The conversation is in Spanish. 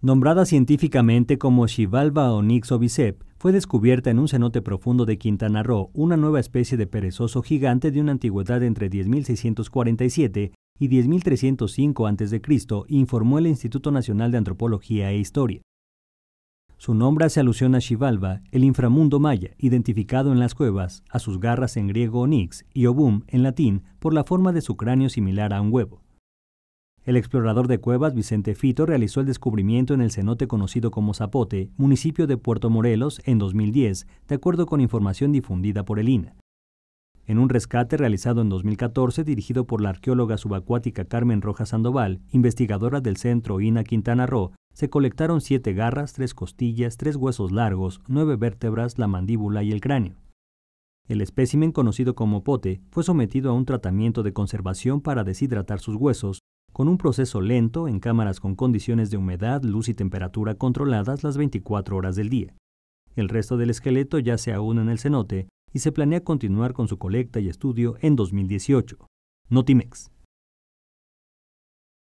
Nombrada científicamente como Shivalva onyx Obicep, fue descubierta en un cenote profundo de Quintana Roo, una nueva especie de perezoso gigante de una antigüedad entre 10.647 y 10.305 a.C., informó el Instituto Nacional de Antropología e Historia. Su nombre hace alusión a Shivalva, el inframundo maya, identificado en las cuevas, a sus garras en griego onyx y obum en latín por la forma de su cráneo similar a un huevo. El explorador de cuevas Vicente Fito realizó el descubrimiento en el cenote conocido como Zapote, municipio de Puerto Morelos, en 2010, de acuerdo con información difundida por el INA. En un rescate realizado en 2014, dirigido por la arqueóloga subacuática Carmen Rojas Sandoval, investigadora del centro INA Quintana Roo, se colectaron siete garras, tres costillas, tres huesos largos, nueve vértebras, la mandíbula y el cráneo. El espécimen conocido como pote fue sometido a un tratamiento de conservación para deshidratar sus huesos con un proceso lento en cámaras con condiciones de humedad, luz y temperatura controladas las 24 horas del día. El resto del esqueleto ya se aún en el cenote y se planea continuar con su colecta y estudio en 2018. Notimex.